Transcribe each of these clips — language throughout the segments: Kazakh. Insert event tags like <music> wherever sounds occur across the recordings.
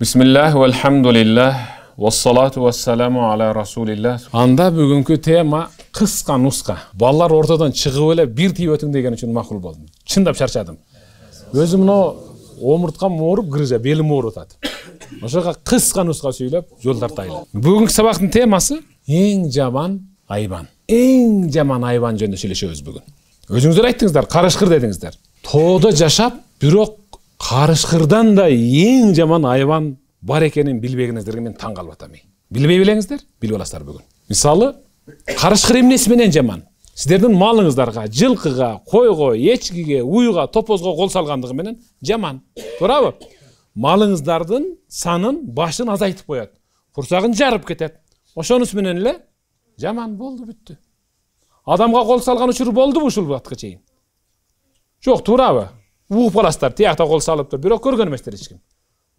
бисмиллах уалхамдулиллах уассалату уассаламу аля расулиллах анда бүгүнкү тема кыска нуска балдар ортодон чыгып эле бир тийип өтүң деген үчүн макул болдум чындап чарчадым өзү мына омурткам ооруп грыжа белим ооруп атат ошого кыска нуска сүйлөп жол тартайлы бүгүнкү сабактын темасы эң жаман айбан эң жаман айбан жөнүндө сүйлөшөбүз бүгүн өзүңүздөр айттыңыздар карышкыр дедиңиздер тоодо жашап бирок қарышқырдан да ең жаман айван бар екенін білбегеніңіздерге мен таң қалып атамын білбей білеңіздер біліп аласыздар бүгін мысалы қарышқыр менен жаман сіздердің малыңыздарға жылқыға қойға ешкіге уйға топозға қол салғандығыменен менен жаман туурабы малыңыздардың санын башын азайтып қояды құрсағын жарып кетеді ошонусу менен эле жаман болды бүттү адамға қол салған учур болды ушул убакытка чейин жок туурабы uvib olasizlar tuyoqda qo'l solib turib biroq ko'rgan emaslar hech kim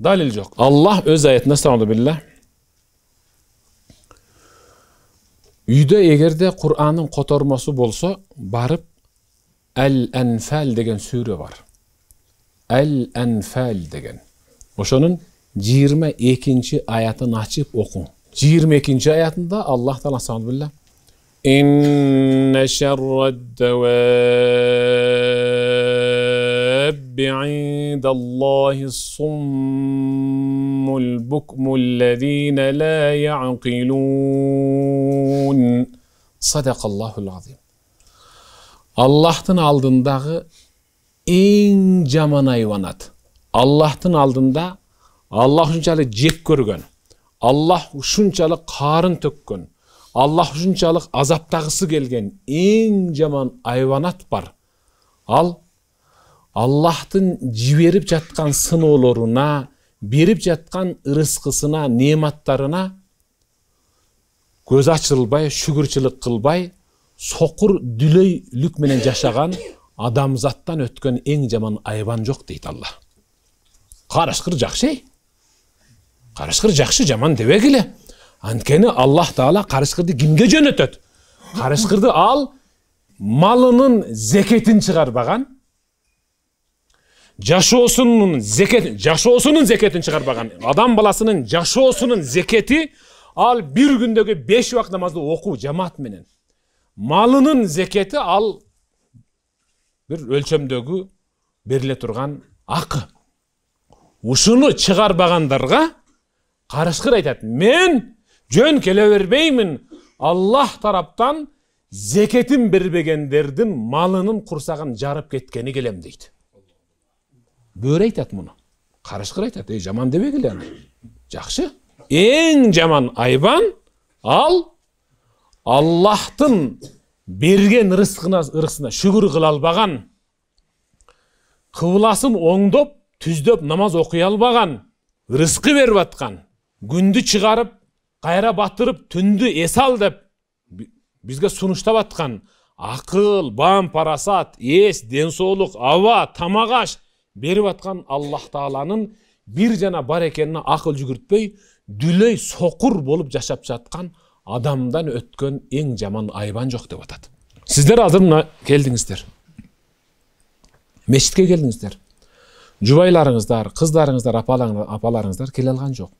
dalil yo'q alloh o'z oyatida billah eğer de Kur'anın qo'tarmasi bo'lsa borib el anfal degen sura var. el anfal degen. o'shaning yigirma ikkinchi oyatini ochib o'qing yigirma ikkinchi oyatida alloh taolo billah إن شر الدواب عند الله الصم البكم الذين لا يعقلون Sadakallahul azim. Allah'tan aldığındağı en жаман hayvanat. Allah'tan aldığında Allah şunçalık cep görgün. Allah şunçalık karın tökkün. Allah şunçalık azaptağısı gelgen en жаман hayvanat var. Al аллахтын жіберіп жатқан сыноолоруна беріп жатқан ырыскысына нематтарына көз ашылбай, шүгіршілік қылбай, соқыр дүлөйлүк менен жашаған адамзаттан өткен ең жаман айбан жоқ дейді алла Қарашқыр жакшы эй карышкыр жаман дебек анткени аллах таала карышкырды кимге жөнөтөт карышкырды ал малынын зекетин чыгарбаган жашоосунун зекетин жашоосунун зекетин чыгарбаган адам баласынын жашоосунун зекети ал бир күндөгү беш убак намазды окуу жамаат менен малынын зекети ал бир өлчөмдөгү бериле турган акы ушуну чыгарбагандарга карышкыр айтат мен жөн келе бербеймин аллах тараптан зекетин бербегендердин малынын курсагын жарып кеткени келем дейт бөрі айтады мұны Қарышқыр айтады ей жаман демегіле жақсы ең жаман айбан ал аллахтың берген рызқына ырысына шүгір қыла албаған қыбыласын оңдоп түздіп, намаз оқи албаған рызқы беріп атқан күнді шығарып қайра батырып түнді есал деп бізге сұныштап атқан ақыл бам парасат ес денсаулық ауа тамақ беріп атқан аллах тағаланың бір жана бар екеніне ақыл жүгіртпей дүлей соқыр болып жашап жатқан адамдан өткен ең жаман айбан жоқ деп атады сіздер азыр мына келдіңіздер мешітке келдіңіздер жұбайларыңыздар қыздарыңыздар апаларыңыздар келе алған жоқ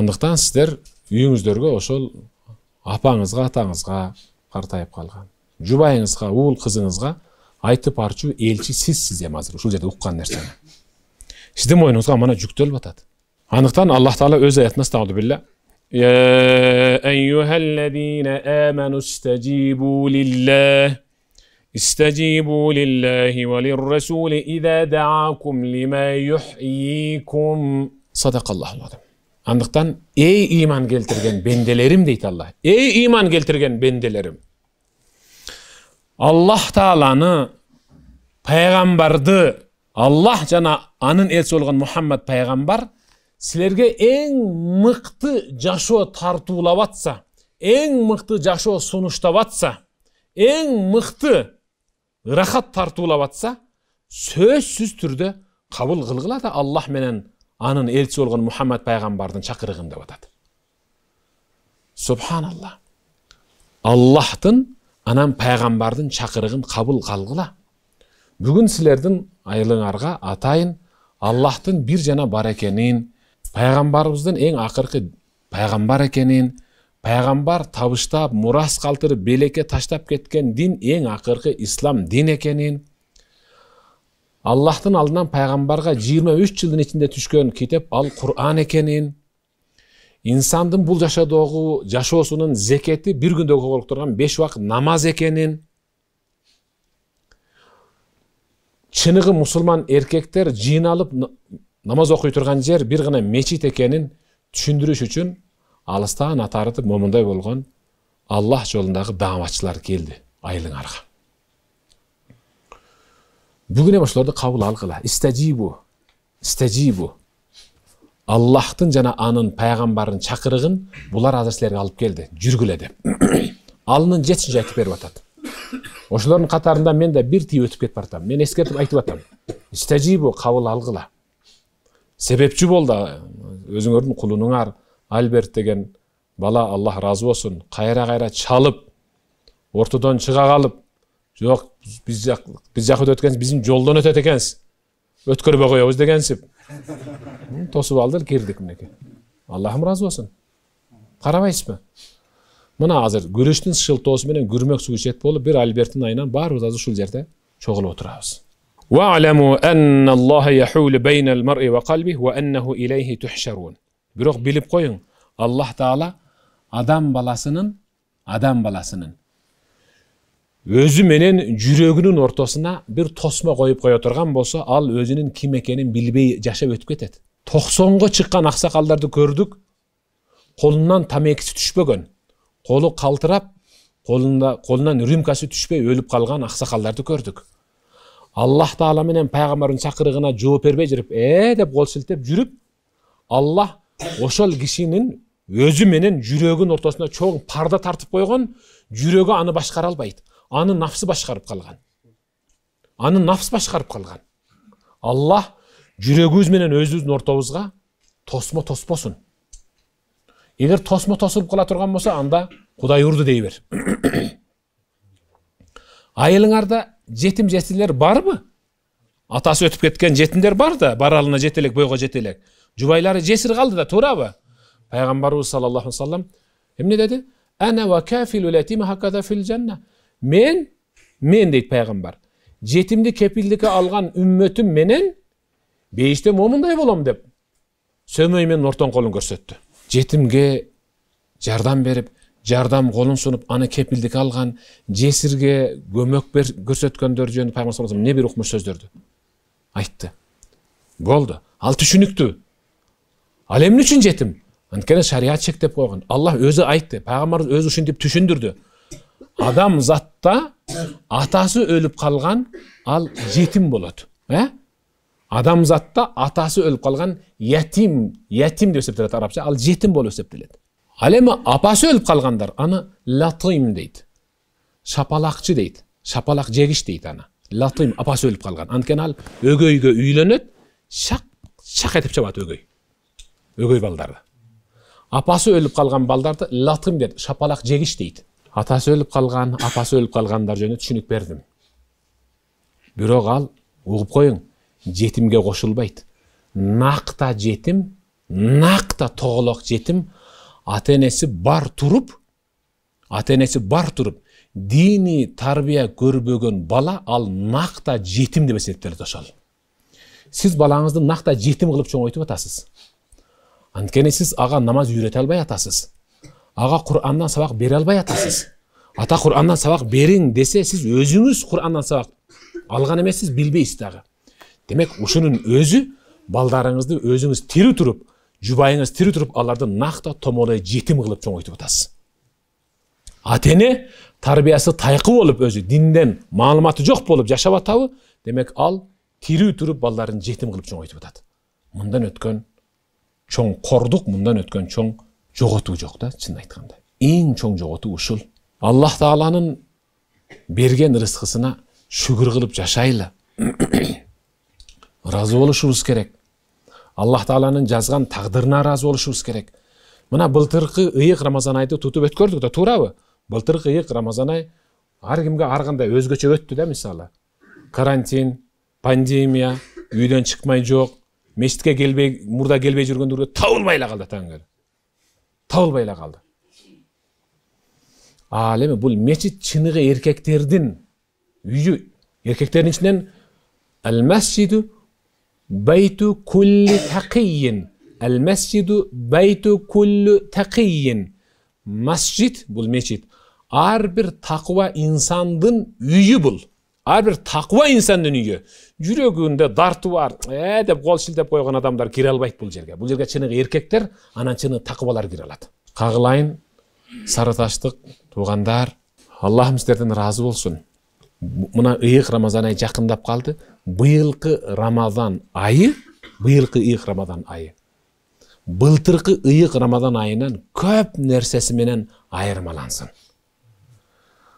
андықтан сіздер үйіңіздерге ошол апаңызға атаңызға қартайып қалған жұбайыңызға уул қызыңызға айтып элчи сиз сиз эми азыр ушул жерде уккан нерсени сиздин моюнуңузга мына жүктөлүп атат андыктан аллах таала өз аятында астагфирулла يا أيها الذين آمنوا استجيبوا لله استجيبوا لله وللرسول إذا دعاكم لما يحييكم صدق الله العظيم Andıktan ey iman geltirgen bendelerim deydi Allah. Ey iman geltirgen bendelerim. Allah Taala'nı пайғамбарды аллах жана анын элчи болгон мухаммад пайгамбар силерге эң мыкты жашоо тартуулап атса эң мыкты жашоо сунуштап атса эң мыкты ырахат тартуулап атса сөзсүз түрдө кабыл кылгыла да аллах менен анын элчи болгон мухаммад пайгамбардын чакырыгын деп атат субханалла аллахтын анан пайгамбардын чакырыгын кабыл кылгыла бүгін сілердің айылыңарға атайын аллахтың бір жана бар екенін пайғамбарыбыздың ең ақырқы пайғамбар екенін пайғамбар табыштап мұрас қалтырып белеке таштап кеткен дин ең ақырқы ислам дин екенін аллахтың алдынан пайғамбарға 23 жылдың ішінде түшкен китеп ал құран екенін инсандың бұл жашадогу жашоосунун зекети бир күндө коло турган беш намаз экенин чыныгы мусулман эркектер жыйналып намаз окуй турган жер бир гана мечит экенин түшүндүрүш үчүн алыстан атарытып момундай болгон аллах жолундагы дааватчылар келди айылыңарга бүгүн эми ошолорду кабыл алгыла истажибу истажибу аллахтын жана анын пайгамбарынын чакырыгын булар азыр силерге алып келди жүргүлө деп <clears throat> алынын жетинчи айтып берип атат ошолордун катарында мен да биртип өтүп кетип баратам мен эскертип айтып атам истажибу кабыл алгыла себепчи бол да өзүңөрдүн кулунуңар альберт деген бала аллах ыраазы болсун кайра кайра чалып ортодон чыга калып жок биз жак биз жакка өтөт экенсиз биздин жолдон өтөт экенсиз өткөрбөй коебуз дегенсип тосуп алды кирдик мынекей аллахым ыраазы болсун карабайсызбы мына азыр күрөштүн шылтоосу менен күрмөк сугу ичет болуп бир альберттин айынан баарыбыз азыр ушул жерде чогулуп отурабыз وَاعْلَمُوا أَنَّ اللّٰهَ يَحُولُ بَيْنَ الْمَرْءِ وَقَلْبِهِ وَأَنَّهُ إِلَيْهِ تُحْشَرُونَ Бирок билип коюң, Аллах Таала адам баласынын, адам баласынын өзү менен жүрөгүнүн ортосуна бир тосмо коюп кое турган болсо, ал өзүнүн ким экенин билбей жашап өтүп кетет. 90го чыккан аксакалдарды көрдүк. Колунан тамекиси түшпөгөн. қолы қалтырап қолында қолынан рюмкасы түшпей өліп қалған ақсақалдарды көрдік аллах тағала менен пайғамбардын чакырыгына жооп бербей жүрүп э деп қол сілтеп жүріп аллах ошол кишинин өзү менен жүрөгүнүн ортосуна чоң парда тартып койгон жүрегі аны башкара албайт аны нафсы башкарып калган аны нафс башкарып калган аллах жүрөгүбүз менен өзүбүздүн ортобузга тосмо тоспосун егер тосма тосылып қала тұрған болса анда құдай ұрды дей бер <coughs> айылыңарда жетім бар барбы атасы өтіп кеткен жетімдер бар да баралына жетелек бойға жетелек жұбайлары жесір қалды да ба пайғамбарымыз саллаллаху алейхи вассалам эмне деді мен мен дейді пайғамбар жетімді кепілдікке алған үмметім менен бейіште момындай боламын деп сөмеймен ортан қолын көрсетті жетімге жардам беріп жардам қолын ұсынып ана кепілдік алған жесірге көмек бер, көрсөткөндөр жөнүндө не бир укмуш сөздөрдү айтты болды ал түшүнүктүү ал эмне үчүн жетим анткени шарият чектеп қойған аллах өзү айтты өзі өзү деп түшүндүрдү адам затта атасы өліп қалған ал жетім болады ә? адамзатта атасы өліп қалған ятим ятим деп есептеледі арабша ал жетім болып есептеледі ал эми апасы өліп қалғандар ана латым дейді шапалақшы дейді шапалақ жегіш дейді ана латим апасы өліп қалған анткени ал өгөйгө үйленеді шақ шақ етіп шабады өгөй өгөй балдарды апасы өліп қалған балдарды латым деді шапалақ жегіш дейді атасы өліп қалған апасы өліп қалғандар жөнінде түсінік бердім бирок ал угуп коюң жетімге қошылбайды. нақта жетім нақта тоғалақ жетім ата енесі бар тұрып ата енесі бар тұрып дини тарбия көрбөгөн бала ал нақта жетім деп эсептелет ошол Сіз балаңызды нақта жетім кылып чоңойтуп атасыз анткени сиз аға намаз үйрөтө албай атасыз ага курандан сабак бере албай атасыз ата курандан сабак бериң десе сиз өзүңүз курандан сабак алган эмессиз билбейсиз дагы демек ушунун өзү балдарыңызды өзүңүз тирүү туруп жубайыңыз тирүү туруп аларды накта томолой жетим кылып чоңойтуп атасыз ата эне тарбиясы тайкы болуп өзү динден маалыматы жок болуп жашап атабы демек ал тирүү туруп балдарын жетим кылып чоңойтуп атат мындан өткөн чоң кордук мындан өткөн чоң жоготуу жок да чынын айтканда эң чоң жоготуу ушул аллах тааланын берген ырыскысына шүгүр кылып жашайлы разы болушубуз керек аллах тааланын жазган тагдырына разы болушубуз керек мына былтыркы ыйык рамазан айды тутуп өткөрдүк да туурабы былтыркы ыйык рамазан ай ар кимге ар кандай өзгөчө өттү да мисалы карантин пандемия үйдөн чыкмай жок мечитке келбей мурда келбей жүргөндөргө табылбай эле калды атаңгер табылбай эле калды ал эми бул мечит чыныгы эркектердин үйү эркектердин ичинен ал بيت كل تقي المسجد بيت كل تقي masjid бұл мешіт әрбір тақуа инсандың үйі бұл әрбір тақуа инсандын үйі жүрегінде дарты бар ә деп қол шілдеп қойған адамдар кире албайт бул жерге бул жерге чыныгы эркектер анан шыны тақуалар кире алат қағылайын сары туугандар туғандар аллахым сіздерден разы болсын мына ыйык рамазан айы жақындап қалды биылғы рамазан айы биылғы иық рамазан айы былтырғы иық рамазан айынан көп нәрсесіменен айырмалансын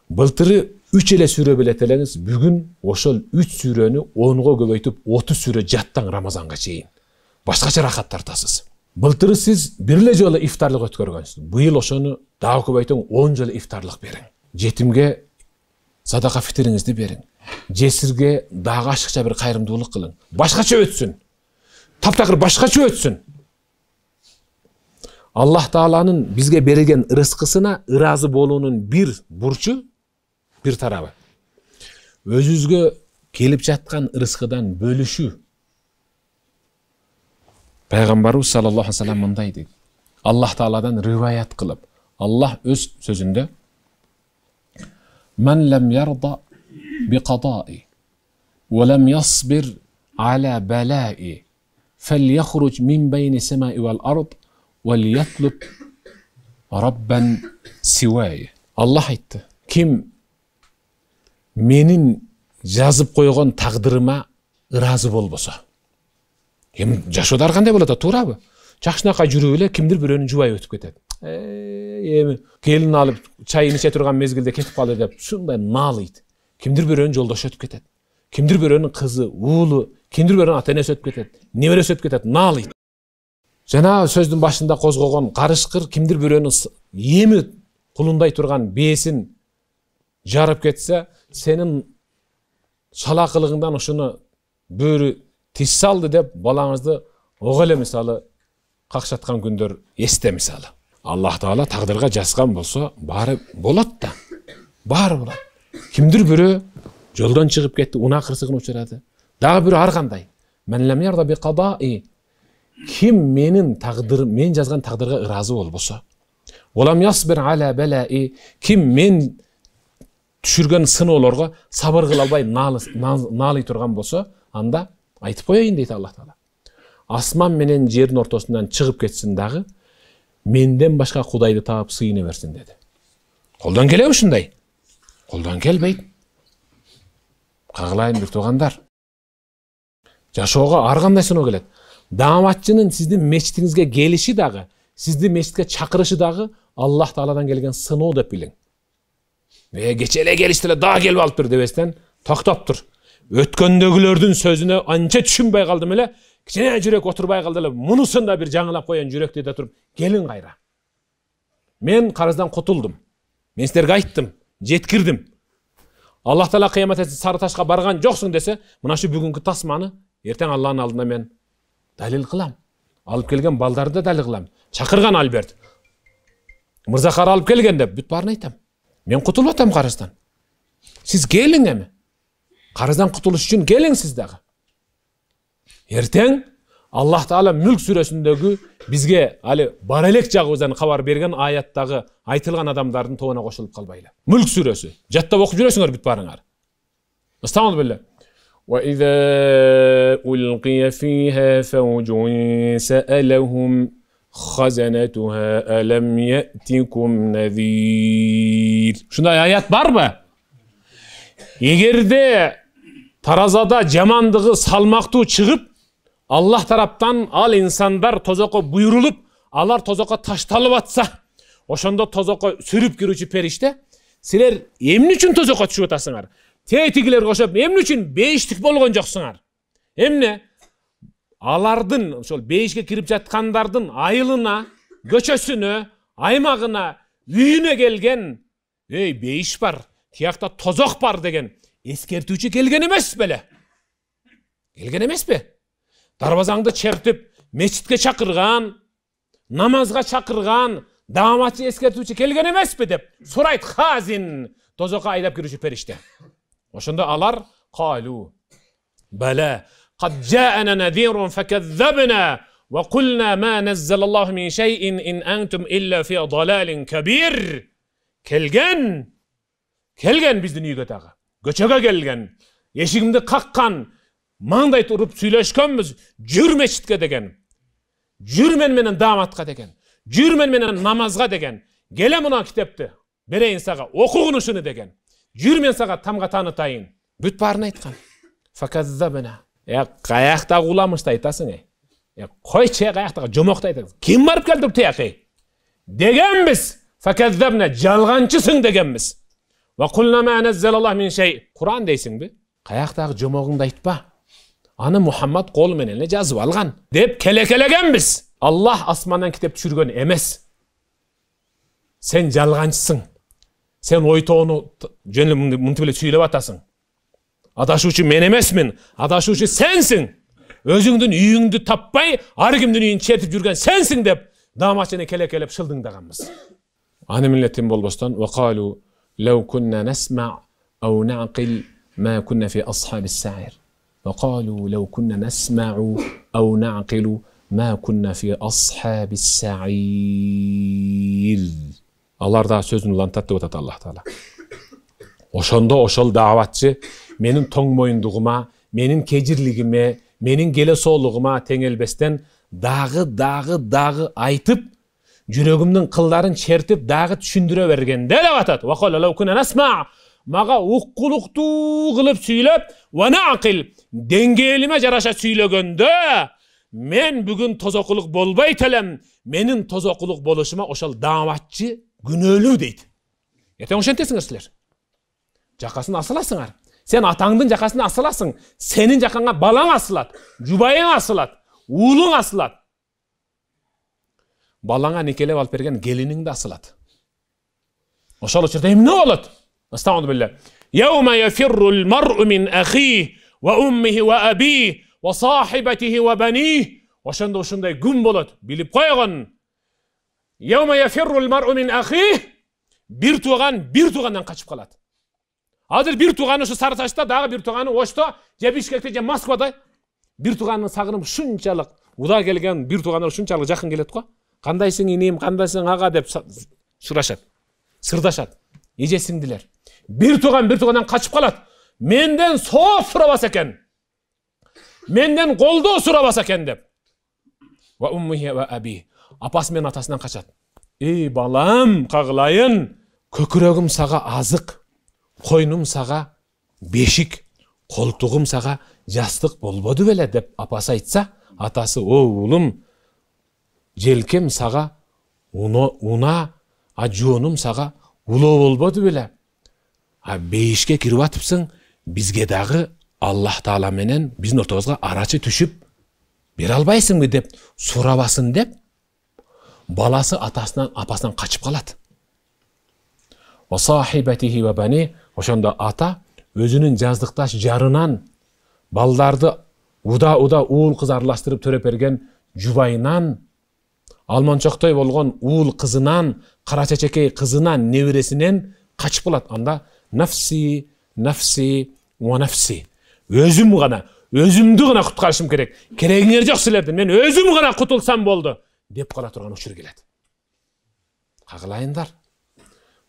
былтыры үч эле сүрө элеңиз бүгүн ошол үч сүрөнү онго көбөйтүп отуз сүрө жаттаң рамазанга чейин башкача рахат тартасыз былтыры сиз бир эле жолу ифтарлык өткөргөнсүз быйыл ошону дагы көбөйтүң он жолу ифтарлык бериң жетимге садақа фитріңізді берің жесірге дағы ашықша бір қайырымдылық қылың башқаша өтсін таптақыр башқаша өтсін аллах тағаланың бізге берілген рызқысына ыразы болуының бір бұрчы, бір тарабы өзіңізге келіп жатқан рызқыдан бөлішу пайғамбарымыз саллаллаху алейhi мындай дейді аллах тағаладан риуаят қылып аллах өз сөзінде من لم يرضى بقضائي ولم يصبر على بلائي فليخرج من بين السماء والارض وليطلب ربا سواي الله حتى كم منين جاذب قويغون تقدرما ыраазы болбосо эми жашоодо ар кандай болот туурабы жакшынакай жүрүп эле кимдир бирөөнүн жубайы өтүп эми келин алып чайын иче турган мезгилде кетип калды деп ушундай наалыйт кимдир бирөөнүн жолдошу өтүп кетет кимдир бирөөнүн кызы уулу кимдир бирөөнүн ата энеси өтүп кетет небереси өтүп кетет наалыйт жанагы сөздүн башында козгогон карышкыр кимдир бирөөнүн эми кулундай турган бээсин жарып кетсе сенин шала ушуну бөрү тиш салды деп балаңызды ого эле мисалы какшаткан күндөр эсте мисалы аллах таала тағдырға жазған болса бары болады да бары болады кімдір бүрі жолдан шығып кетті уна қырсығын ұшырады дағы бірі әрқандай кім менің тағдыр мен жазған тағдырға ыразы болбоса кім мен түшірген сыноолорго сабыр кыла албай наалый турган болсо анда айтып коеюн дейт аллах таала асман менен жердин ортосунан шығып кетсін дағы менден башка кудайды таап сыйына берсин деди колдон келеби ушундай колдон келбейт кагылайын бир туугандар жашоого ар кандай сыноо келет дааматчынын сиздин мечитиңизге келиши дагы сизди мечитке чакырышы дагы аллах тааладан келген сыноо деп билиң э кече эле келишти эле дагы келип алыптыр дебестен токтоп тур өткөндөгүлөрдүн сөзүнө анча түшүнбөй калдым эле кішкене жүрек отырбай қалды эле мунысын да бир жаңылап коеюн жүрөктү де тұрып келін қайра мен қарыздан құтылдым мен сіздерге айттым жеткірдім аллах таала кыямат сары ташқа барган жоқсың десе мына ушу бүгінгі тасманы ертең алланың алдында мен дәлел кылам алып келген балдарды да дәлел кылам шақырған альберт мырзақар алып келген деп бүт барын айтам мен құтылып атам қарыздан сіз келиң эми қарыздан кутулуш үшін келиң сиз дагы ертең аллах Таала мүлк сүресіндегі бізге әлі барелек жағуыздан хабар берген аяттағы айтылған адамдардың тобына қосылып қалбайлы мүлк сүресі жаттап оқып жүресіңдер бүт барыңар астағфирулла аят бар ба егерде таразада жамандығы салмақты шығып Allah taraftan al insanlar tozoqa buyurulup alar tozoqa taştalıb atsa ошондо тозокко сүрүп кирүүчү периште силер эмне үчүн тозокко түшүп атасыңар тетигилерге окшоп эмне үчүн бейиштик болгон жоксуңар эмне алардын ошол бейишке кирип жаткандардын айылына көчөсүнө аймагына үйүнө келген эй бейиш бар тиякта тозок бар деген эскертүүчү келген эмес беле келген эмеспи darvazаңды чертип мечитке чакырган намазга чакырган дааматчы эскертүүчү келген эмеспи деп сурайт хазин тозокко айдап кирүүчү периште ошондо алар калу бәлә قد جاءنا نذير فكذبنا وقلنا ما نزل الله من شيء إن أنتم إلا في ضلال كبير келген келген бізді дүниеге тағы көшеге келген ешігімді қаққан маңдай тұрып сүйлөшкөнбүз жүр мечитке деген жүр мен менен дааматка деген жүр мен менен намазга деген келе мына китепти берейин сага окугун ушуну деген жүр мен сага тамга таанытайын бүт баарын айткан каяктагы уламышты айтасың э койчу э каяктагы жомокту айтасың ким барып келтирип тияки дегенбиз факаззабна жалганчысың дегенбиз куран дейсиңби каяктагы жомогуңду айтпа ana Muhammed kol menene cazı algan. Deyip kelekelegen biz. Allah asmandan kitap düşürgön emez. Sen jalgançısın. Sen oytoğunu cönlü muntibile çüylep atasın. Adaşuçu men emesmin. Adaşuçu sensin. Özündün üyündü tappay, ar kimdin üyün çertip jürgen sensin dep damatçını kelekelep şıldın daganmız. Anı milletin bolbostan ve kalu lev kunna nesma' ev na'qil ma kunna fi ashabis sa'ir. وقالوا لو كنا نسمع أو نعقل ما كنا في أصحاب السعيل алар дагы сөзүн улантат деп атат аллах таала ошондо ошол дааватчы менин тоң моюндугума менин кежирлигиме менин келе соолугума теңелбестен дагы дагы дагы айтып жүрөгүмдүн кылдарын чертип дагы түшүндүрө бергенде деп атат мага уккулуктуу кылып сүйлөп ақыл деңгээлиме жараша сүйлөгөндө мен бүгүн тозокулук болбойт элем менин тозокулук болушума ошол дааватчы күнөөлүү дейт эртең ошентесиңер силер жакасын асыласыңар сен атаңдын жакасына асыласың сенин жакаңа балаң асылат жубайың асылат уулуң асылат балаңа никелеп алып берген келиниң да асылат ошол учурда эмне болот نستعوذ بالله يوم يفر المرء من أخيه وأمه وأبيه وصاحبته وبنيه ошондо ушундай күн болот билип койгон бир тууган бир туугандан качып калат азыр бир тууганы ушу сары ташта дагы бир тууганы ошто же бишкекте же москвада бир тууганын сагынып ушунчалык уда келген бир туугандар ушунчалык жакын келет го кандайсың иним кандайсың ага деп сурашат сырдашат эже сиңдилер бір туған бір туғаннан қашып қалады менден соғып сұрап алса екен менден қолдау сұрап алса екен деп апасы мен атасынан қашады ей балам қағылайын көкірегім саға азық қойным саға бешік қолтығым саға жастық болбады беле деп апасы айтса атасы о ұлым, желкем саға уна ажуонум саға улоо болбоду беле а бейішке кіріп атыпсың бізге дағы аллах таала менен біздің ортобузга арачы түшіп бере албайсыңбы деп сұрабасын деп баласы атасынан апасынан қачып қалады. ошондо ата өзүнүн жаздыкташ жарынан балдарды уда уда уул кыз аралаштырып төрөп берген жубайынан алмончоктой болгон уул кызынан кара чечекей кызынан небересинен качып калат анда нафси нафси уанафси өзім ғана өзімді ғана құтқарышым керек керегіңер жоқ сіздерден мен өзім ғана құтылсам болды деп қана тұрған ұшыр келеді қағылайындар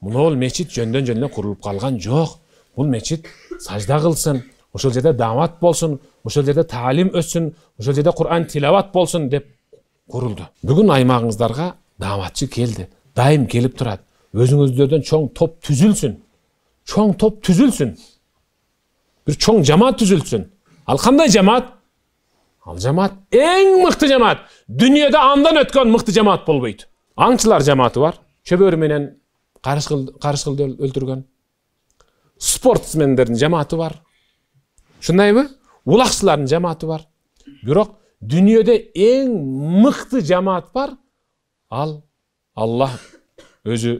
мұны ол мешіт жөнден жөніне құрылып қалған жоқ бұл мешіт сажда қылсын ошол жерде дават болсын ошол жерде тәлім өссін ошол жерде құран тилават болсын деп құрылды бүгін аймағыңыздарға даватшы келді дайым келіп тұрады өзіңіздерден чоң топ түзілсін чоң топ түзілсін бір чоң жамаат түзілсін ал қандай жамаат ал жамаат ең мықты жамаат дүниеде андан өткен мықты жамаат болбайды аңшылар жамааты бар шөбөрі менен карышкылды өлтүргөн спортсмендердин жамааты бар шындайбы улакчылардын жамааты бар бирок дүниеде эң мыкты жамаат бар ал алла өзү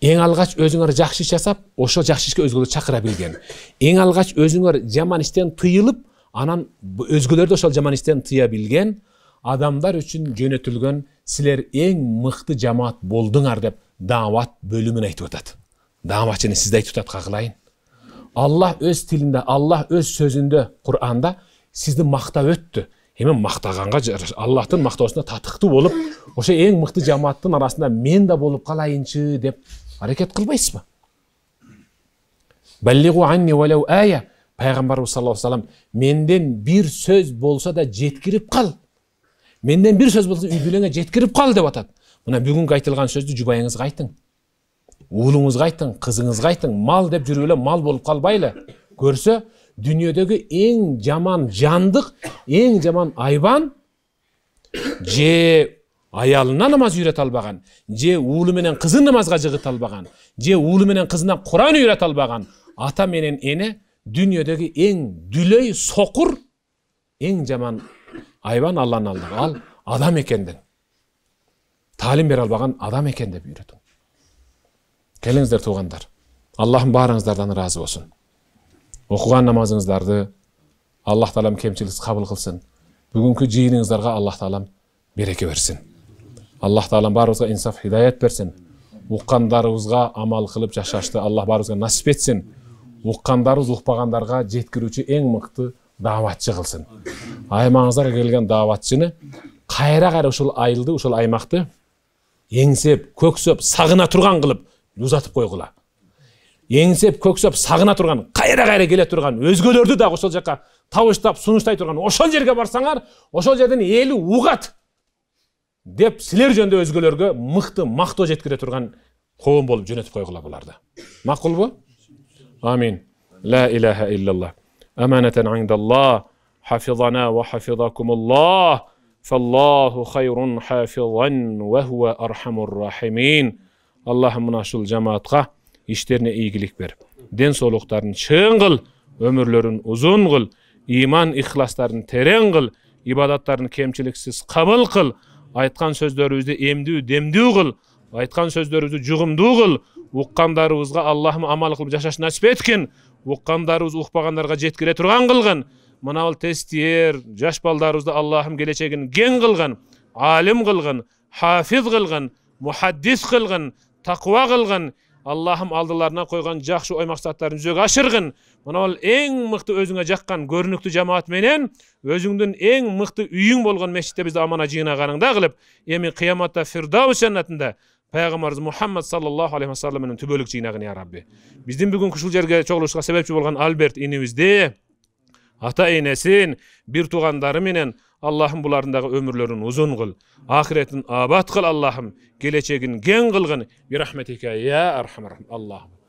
ең алғаш өзүңөр жакшы иш жасап ошол жакшы ишке өзгөлөрдү чакыра билген эң алгач өзүңөр жаман иштен тыйылып анан өзгөлөрдү ошол жаман иштен тыя билген адамдар үчүн жөнөтүлгөн силер эң мыкты жамаат болдуңар деп даават бөлүмүн айтып атат дааватчыны сизди айтып атат кагылайын аллах өз тилинде аллах өз сөзүндө куранда сизди мактап өттү эми мактаганга аллахтын мактоосуна татыктуу болуп ошо эң мыкты жамааттын арасында мен да болуп калайынчы деп әрекет қылмайсыз ба бәллиғу анни уәләу әйе, пайғамбарымыз саллаллаху салам, менден бір сөз болса да жеткіріп қал менден бір сөз болса үйділеңе жеткіріп қал деп атады мына бүгінгі айтылған сөзді жұбайыңызға айтың ұлыңызға айтың қызыңызға айтың мал деп жүргіле мал болып қалбайлы көрсе дүниедегі ең жаман жандық ең жаман айбан же аялына намаз үйрете албаган же уулу менен кызын намазга жыгыта албаган же уулу менен кызына куран үйрөтө албаган ата менен эне дүйнөдөгү эң дүлөй сокур эң жаман айбан алланын алдында ал адам деп таалим бере албаган адам экен деп үйрөтүң келиңиздер туугандар аллахым баарыңыздардан ыраазы болсун окуган намазыңыздарды аллах таалам кемчиликсиз кабыл кылсын бүгүнкү жыйыныңыздарга аллах таалам береке берсин аллах тағалам барымызға инсаф хидаят берсін ұққандарымызға амал қылып жашашты аллах барымызға насип етсін ұққандарымыз ұқпағандарға жеткіруші ең мықты дааватчы қылсын аймағыңызға келген дааватчыны қайра қайра ушул айылды ұшыл аймақты еңсеп көксөп сағына тұрған қылып ұзатып қойғыла еңсеп көксөп сағына тұрған қайра қайра келе тұрған өзгелерді дағы ошол жаққа табыштап сунуштай тұрған ошол жерге барсаңар ошол жерден елі угат деп сілер жөнүндө өзгөлөргө мықты мактоо жеткіре турган коом болып жөнөтүп койгула буларды мақұл амин ла илаха иллалла аманатан индалла хафизана уа хафизакумуллах فالله خير حافظا وهو أرحم الراحمين اللهم нашыл жамаатқа іштеріне игілік бер Ден солықтарын қыл өмірлерін ұзын қыл иман ихластарын терең кыл ибадаттарын кемшіліксіз қабыл қыл айткан сөздөрүбүздү эмдүү демдүү кыл айткан сөздөрүбүздү жугумдуу кыл уккандарыбызга аллахым амал кылып жашаш насип эткин уккандарыбыз укпагандарга жеткире турган кылгын мына бул тестер жаш балдарыбызды аллахым келечегин кең қылған, алим қылғын, хафиз кылгын мухаддис қылғын, тақуа кылгын аллахым алдыларына қойған жакшы ой мақсаттарын жүзөгө ашырғын мына ол эң мыкты өзүңө жаққан көрүнүктүү жамаат менен өзүңдүн эң мыкты үйің болған мечитте бизди амана жыйнаганыңда кылып эми кыяматта фирдаус жаннатында пайгамбарыбыз мухаммад саллаллаху алейхи вассалам түбөлік түбөлүк жыйнагын я рабби біздің бүгүнкү ушул жерге чогулушка себепчи болгон альберт инибизди ата энесин бир туугандары менен аллахым бұларындағы өмірлерін узун қыл, ақыретін абат қыл аллахым келечегин кең кылгын бирахметика я аллахым